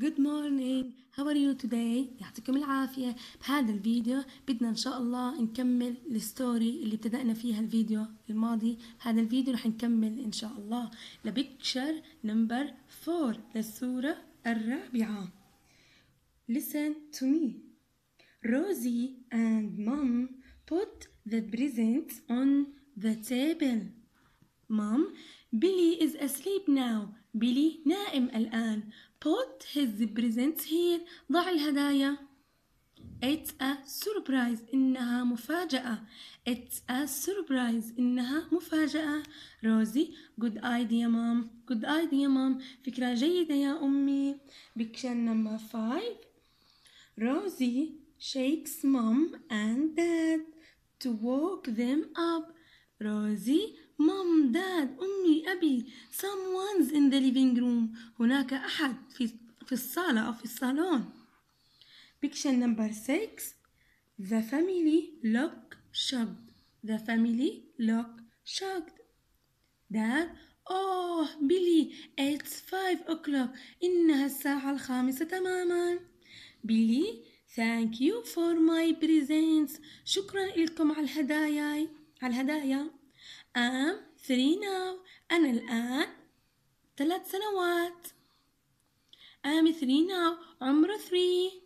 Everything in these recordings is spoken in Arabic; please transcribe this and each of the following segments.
Good morning How are you today يعطيكم العافية بهذا الفيديو بدنا إن شاء الله نكمل الستوري اللي ابتدأنا فيها الفيديو الماضي هذا الفيديو رح نكمل إن شاء الله لبكتشر نمبر 4 للصورة الرابعة Listen to me Rosie and mom put the presents on the table Mom Billy is asleep now بيلي نائم الآن Put his presents here ضع الهدايا It's a surprise إنها مفاجأة It's a surprise إنها مفاجأة روزي good idea mom good idea mom فكرة جيدة يا أمي picture number five روزي shakes mom and dad to woke them up روزي مام داد أمي أبي someone's in the living room هناك أحد في في الصالة أو في الصالون picture number 6 the family look shocked the family look shocked dad oh Billy it's five o'clock إنها الساعة الخامسة تماما Billy thank you for my presents شكرا لكم على الهدايا على الهدايا I'm three now أنا الآن ثلاث سنوات I'm three now عمره three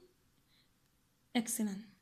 excellent